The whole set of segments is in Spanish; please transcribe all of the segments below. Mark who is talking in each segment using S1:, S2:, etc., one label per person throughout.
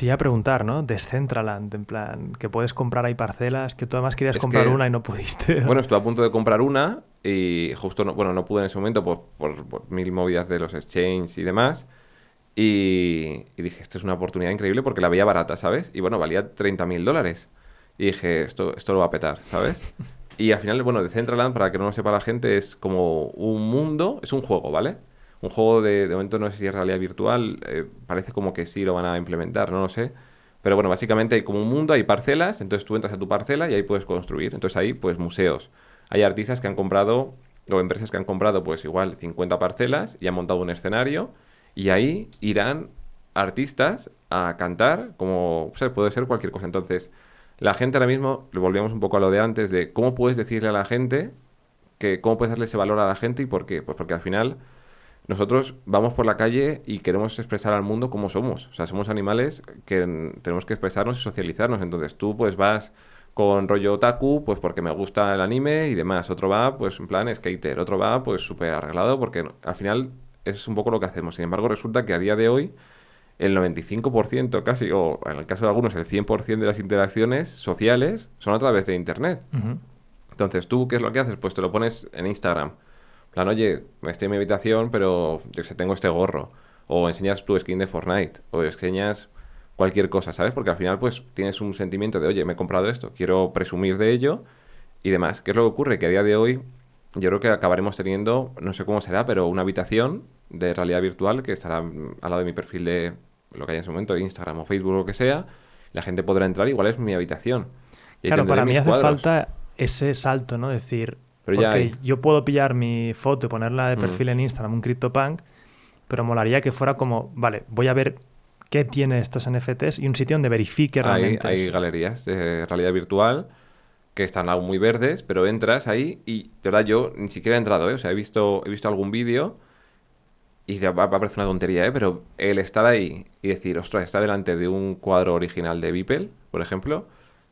S1: Te iba a preguntar, ¿no? Decentraland, en plan, que puedes comprar ahí parcelas, que tú además querías comprar una y no pudiste.
S2: Bueno, estuve a punto de comprar una y justo, no, bueno, no pude en ese momento por, por, mil movidas de los exchanges y demás. Y, dije, esto es una oportunidad increíble porque la veía barata, ¿sabes? Y bueno, valía 30 mil dólares. Y dije, esto, esto lo va a petar, ¿sabes? Y al final, bueno, Decentraland, para que no lo sepa la gente, es como un mundo, es un juego, ¿vale? Un juego de, de momento no sé si es realidad virtual, eh, parece como que sí lo van a implementar, no lo sé. Pero bueno, básicamente hay como un mundo, hay parcelas, entonces tú entras a tu parcela y ahí puedes construir. Entonces ahí, pues museos. Hay artistas que han comprado, o empresas que han comprado, pues igual 50 parcelas y han montado un escenario y ahí irán artistas a cantar, como puede ser cualquier cosa. Entonces, la gente ahora mismo, volvíamos un poco a lo de antes, de cómo puedes decirle a la gente que cómo puedes darle ese valor a la gente y por qué. Pues porque al final nosotros vamos por la calle y queremos expresar al mundo cómo somos. O sea, somos animales que tenemos que expresarnos y socializarnos. Entonces tú pues vas con rollo otaku, pues porque me gusta el anime y demás. Otro va pues en plan skater, otro va pues súper arreglado porque al final es un poco lo que hacemos. Sin embargo, resulta que a día de hoy el 95% casi, o en el caso de algunos el 100% de las interacciones sociales son a través de Internet. Entonces tú, ¿qué es lo que haces? Pues te lo pones en Instagram plan, oye, estoy en mi habitación, pero yo sé, tengo este gorro. O enseñas tu skin de Fortnite. O enseñas cualquier cosa, ¿sabes? Porque al final, pues, tienes un sentimiento de, oye, me he comprado esto, quiero presumir de ello y demás. ¿Qué es lo que ocurre? Que a día de hoy yo creo que acabaremos teniendo, no sé cómo será, pero una habitación de realidad virtual que estará mm, al lado de mi perfil de lo que hay en su momento, Instagram o Facebook o lo que sea. La gente podrá entrar, igual es mi habitación. claro, para mí hace falta
S1: ese salto, ¿no? Decir, pero yo puedo pillar mi foto y ponerla de mm. perfil en Instagram, un CryptoPunk, pero molaría que fuera como, vale, voy a ver qué tiene estos NFTs y un sitio donde verifique realmente. Hay,
S2: galerías de realidad virtual que están aún muy verdes, pero entras ahí y, de verdad, yo ni siquiera he entrado, ¿eh? o sea, he visto, he visto algún vídeo y va, va, a parecer una tontería, ¿eh? pero el estar ahí y decir, ostras, está delante de un cuadro original de Beeple, por ejemplo,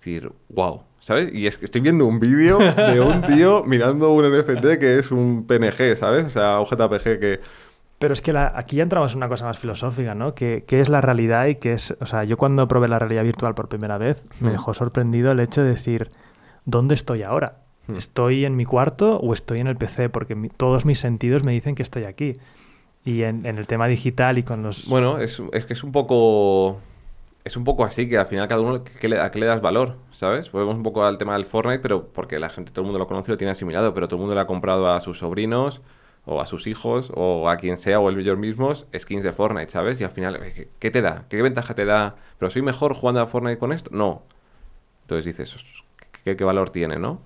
S2: decir, wow, ¿sabes? Y es que estoy viendo un vídeo de un tío mirando un NFT que es un PNG, ¿sabes? O sea, un JPG que...
S1: Pero es que aquí ya entramos en una cosa más filosófica, ¿no? ¿Qué, es la realidad y qué es... O sea, yo cuando probé la realidad virtual por primera vez, me mm. dejó sorprendido el hecho de decir, ¿dónde estoy ahora? Mm. ¿Estoy en mi cuarto o estoy en el PC? Porque todos mis sentidos me dicen que estoy aquí. Y en, el tema digital y con los...
S2: Bueno, es, es que es un poco es un poco así, que al final cada uno que le, a qué le das valor, ¿sabes? Volvemos un poco al tema del Fortnite, pero porque la gente, todo el mundo lo conoce, lo tiene asimilado, pero todo el mundo le ha comprado a sus sobrinos o a sus hijos o a quien sea o ellos mismos skins de Fortnite, ¿sabes? Y al final, eh, ¿qué te da? ¿Qué ventaja te da? ¿Pero soy mejor jugando a Fortnite con esto? No. Entonces dices, ¿qué, qué valor tiene, no?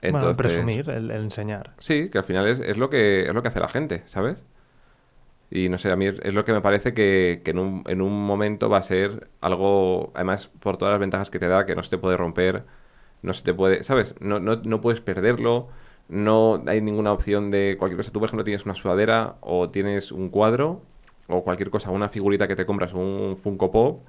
S2: Entonces, bueno, presumir, el, el, enseñar. Sí, que al final es, es, lo que, es lo que hace la gente, ¿sabes? Y no sé, a mí es lo que me parece que, que en, un, en, un, momento va a ser algo, además por todas las ventajas que te da, que no se te puede romper, no se te puede, ¿sabes? No, no, no puedes perderlo, no hay ninguna opción de cualquier cosa. Tú, por ejemplo, tienes una sudadera o tienes un cuadro o cualquier cosa, una figurita que te compras, un Funko Pop,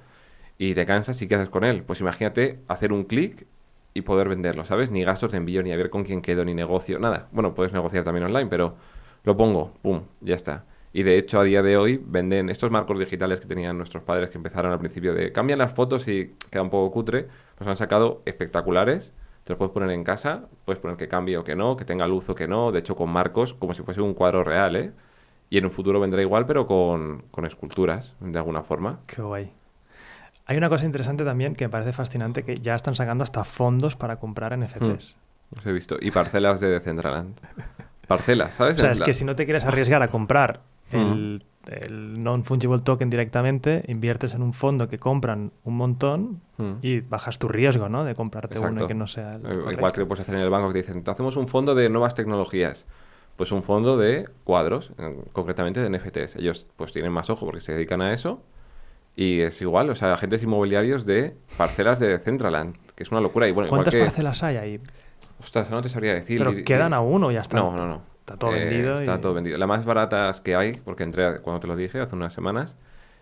S2: y te cansas y qué haces con él. Pues imagínate hacer un clic y poder venderlo, ¿sabes? Ni gastos de envío, ni a ver con quién quedo, ni negocio, nada. Bueno, puedes negociar también online, pero lo pongo, pum, ya está. Y de hecho, a día de hoy venden estos marcos digitales que tenían nuestros padres que empezaron al principio de cambian las fotos y queda un poco cutre. Nos pues han sacado espectaculares. Te los puedes poner en casa, puedes poner que cambie o que no, que tenga luz o que no. De hecho, con marcos, como si fuese un cuadro real, ¿eh? Y en un futuro vendrá igual, pero con, esculturas, de alguna forma.
S1: Qué guay. Hay una cosa interesante también que me parece fascinante, que ya están sacando hasta fondos para comprar NFTs.
S2: Hmm. los he visto. Y parcelas de Decentraland. Parcelas, ¿sabes? O sea, es que si no te quieres arriesgar
S1: a comprar el, non-fungible token directamente, inviertes en un fondo que compran un montón y bajas tu riesgo ¿no? de comprarte uno que no sea el. Eh, igual que
S2: puedes hacer en el banco que te dicen, hacemos un fondo de nuevas tecnologías pues un fondo de cuadros, concretamente de NFTs. Ellos pues tienen más ojo porque se dedican a eso. Y es igual, o sea, agentes inmobiliarios de parcelas de Centraland, que es una locura. Y bueno, ¿Cuántas parcelas hay ahí? Ostras, no te sabría decir. Pero quedan a uno y ya está. No, no, no. Está todo eh, vendido. Está todo vendido. Las más baratas que hay, porque entré cuando te lo dije hace unas semanas,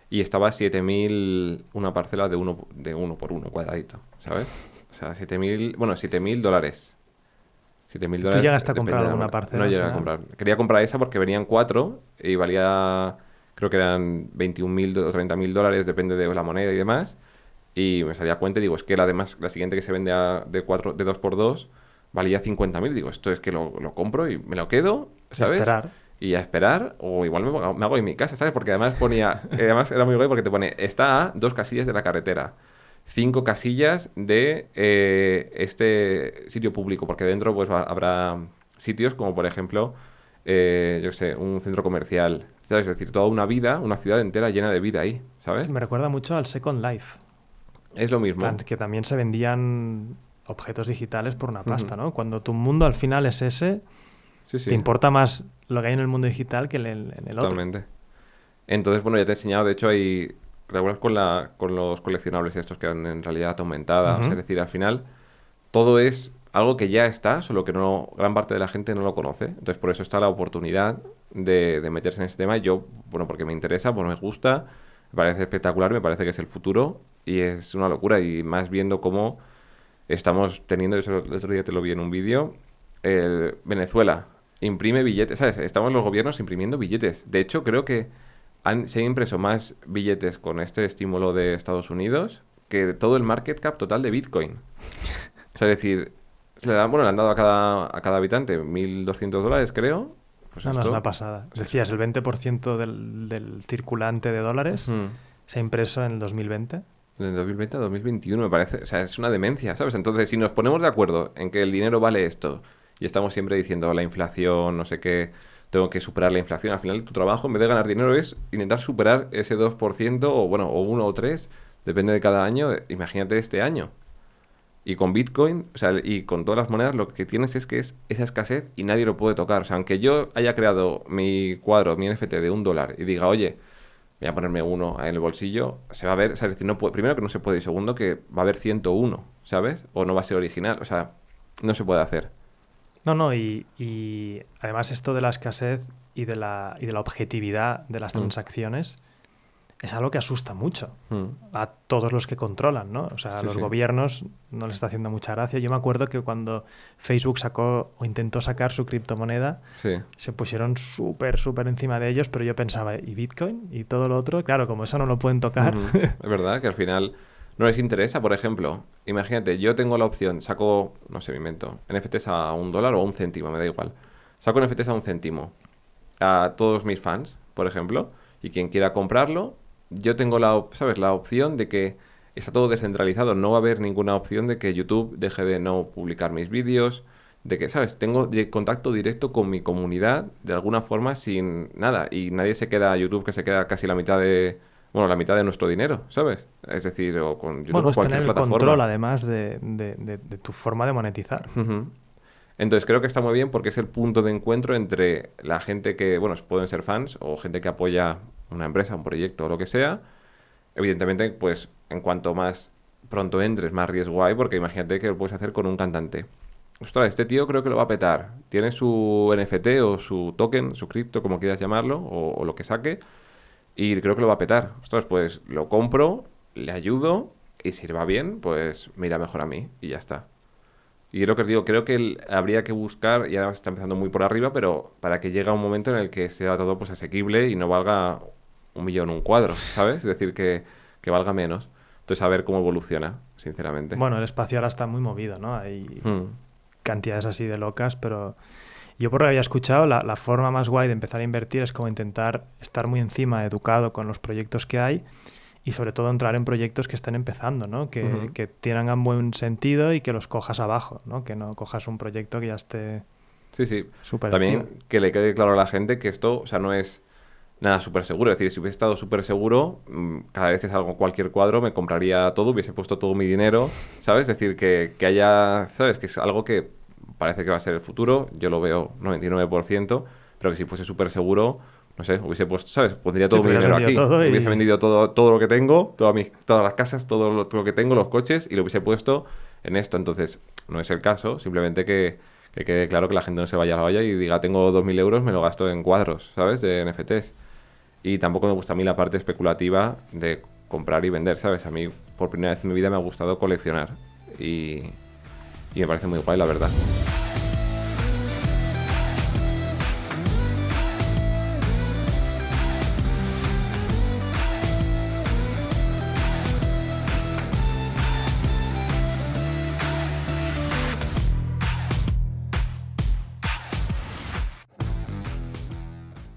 S2: y estaba 7.000 una parcela de uno, de uno por uno, cuadradito, ¿sabes? O sea, 7.000, bueno, 7.000 dólares. 7.000 dólares. ¿Tú llegaste a comprar alguna parcela? No llega a comprar. Quería comprar esa porque venían cuatro y valía, creo que eran 21.000 o 30.000 dólares, depende de la moneda y demás. Y me salía cuenta y digo, es que la, demás, la siguiente que se vende de, cuatro, de dos… x 2 valía 50.000. Digo, esto es que lo, lo, compro y me lo quedo, ¿sabes? Y a esperar, o igual me, hago en mi casa, ¿sabes? Porque además ponía, eh, además era muy guay porque te pone, está a dos casillas de la carretera cinco casillas de eh, este sitio público, porque dentro pues habrá sitios como por ejemplo, eh, yo sé, un centro comercial, Es decir, toda una vida, una ciudad entera llena de vida ahí, ¿sabes? Me
S1: recuerda mucho al Second Life. Es lo mismo. Que también se vendían objetos digitales por una pasta, ¿no? Cuando tu mundo al final es ese, te importa más lo que hay en el mundo digital que en el, otro.
S2: Totalmente. Entonces, bueno, ya te he enseñado, de hecho, hay recuerdas con, la, con los coleccionables y estos que eran en realidad aumentada. Es decir, al final todo es algo que ya está, solo que no gran parte de la gente no lo conoce. Entonces, por eso está la oportunidad de, meterse en ese tema. Yo, bueno, porque me interesa, porque me gusta, me parece espectacular, me parece que es el futuro y es una locura. Y más viendo cómo Estamos teniendo, eso el otro día te lo vi en un vídeo, Venezuela imprime billetes, ¿sabes? Estamos los gobiernos imprimiendo billetes. De hecho, creo que se han impreso más billetes con este estímulo de Estados Unidos que todo el market cap total de Bitcoin. o sea, es decir, le, bueno, han dado a cada, a cada habitante 1.200 dólares, creo.
S1: Pues no, esto... no, es pasada. Decías, el 20% del, del circulante de dólares se ha impreso en el 2020
S2: en el 2020 a 2021, me parece. O sea, es una demencia, ¿sabes? Entonces, si nos ponemos de acuerdo en que el dinero vale esto y estamos siempre diciendo la inflación, no sé qué, tengo que superar la inflación, al final tu trabajo, en vez de ganar dinero, es intentar superar ese 2% o, bueno, o 1 o 3, depende de cada año. Imagínate este año. Y con Bitcoin, o sea, y con todas las monedas, lo que tienes es que es esa escasez y nadie lo puede tocar. O sea, aunque yo haya creado mi cuadro, mi NFT de un dólar y diga, oye, voy a ponerme uno en el bolsillo, se va a ver, primero que no se puede y segundo que va a haber 101, ¿sabes? O no va a ser original, o sea, no se puede hacer.
S1: No, no, y, además esto de la escasez y de la, y de la objetividad de las mm. transacciones es algo que asusta mucho hmm. a todos los que controlan, ¿no? O sea, a los gobiernos no les está haciendo mucha gracia. Yo me acuerdo que cuando Facebook sacó o intentó sacar su criptomoneda, se pusieron súper, súper encima de ellos, pero yo pensaba, ¿y Bitcoin? ¿Y todo lo otro? Claro, como eso no lo pueden tocar. es
S2: verdad que al final no les interesa, por ejemplo. Imagínate, yo tengo la opción, saco, no sé, me invento, NFTs a un dólar o un céntimo, me da igual. Saco NFTs a un céntimo a todos mis fans, por ejemplo, y quien quiera comprarlo yo tengo la, ¿sabes? la opción de que está todo descentralizado, no va a haber ninguna opción de que YouTube deje de no publicar mis vídeos, de que, ¿sabes? Tengo contacto directo con mi comunidad de alguna forma sin nada y nadie se queda, a YouTube que se queda casi la mitad de, bueno, la mitad de nuestro dinero, ¿sabes? Es decir, o con YouTube, bueno, tener el control
S1: además de, tu forma de monetizar.
S2: Entonces creo que está muy bien porque es el punto de encuentro entre la gente que, bueno, pueden ser fans o gente que apoya una empresa, un proyecto o lo que sea, evidentemente, pues en cuanto más pronto entres, más riesgo hay, porque imagínate que lo puedes hacer con un cantante. Ostras, este tío creo que lo va a petar. Tiene su NFT o su token, su cripto, como quieras llamarlo, o, lo que saque, y creo que lo va a petar. Ostras, pues lo compro, le ayudo, y si va bien, pues mira mejor a mí, y ya está. Y lo que os digo, creo que habría que buscar, y ahora está empezando muy por arriba, pero para que llegue un momento en el que sea todo pues asequible y no valga un millón un cuadro, ¿sabes? Es decir, que, valga menos. Entonces, a ver cómo evoluciona, sinceramente.
S1: Bueno, el espacio ahora está muy movido, ¿no? Hay hmm. cantidades así de locas, pero yo por lo que había escuchado, la, forma más guay de empezar a invertir es como intentar estar muy encima, educado con los proyectos que hay y sobre todo entrar en proyectos que estén empezando, ¿no? Que, tengan buen sentido y que los cojas abajo, ¿no? Que no cojas un proyecto que ya esté... Sí, sí. Super También
S2: que le quede claro a la gente que esto, o sea, no es nada súper seguro. Es decir, si hubiese estado súper seguro, mm, cada vez que salgo cualquier cuadro me compraría todo, hubiese puesto todo mi dinero, ¿sabes? Es decir, que, que haya, ¿sabes? Que es algo que parece que va a ser el futuro, yo lo veo 99%, pero que si fuese súper seguro, no sé, hubiese puesto, ¿sabes? Pondría todo mi dinero aquí. Hubiese vendido todo, todo lo que tengo, todas, mis, todas las casas, todo lo, que tengo, los coches, y lo hubiese puesto en esto. Entonces, no es el caso, simplemente que, que quede claro que la gente no se vaya a la valla y diga, tengo 2.000 euros, me lo gasto en cuadros, ¿sabes? De NFTs. Y tampoco me gusta a mí la parte especulativa de comprar y vender, ¿sabes? A mí por primera vez en mi vida me ha gustado coleccionar y, me parece muy guay, la verdad.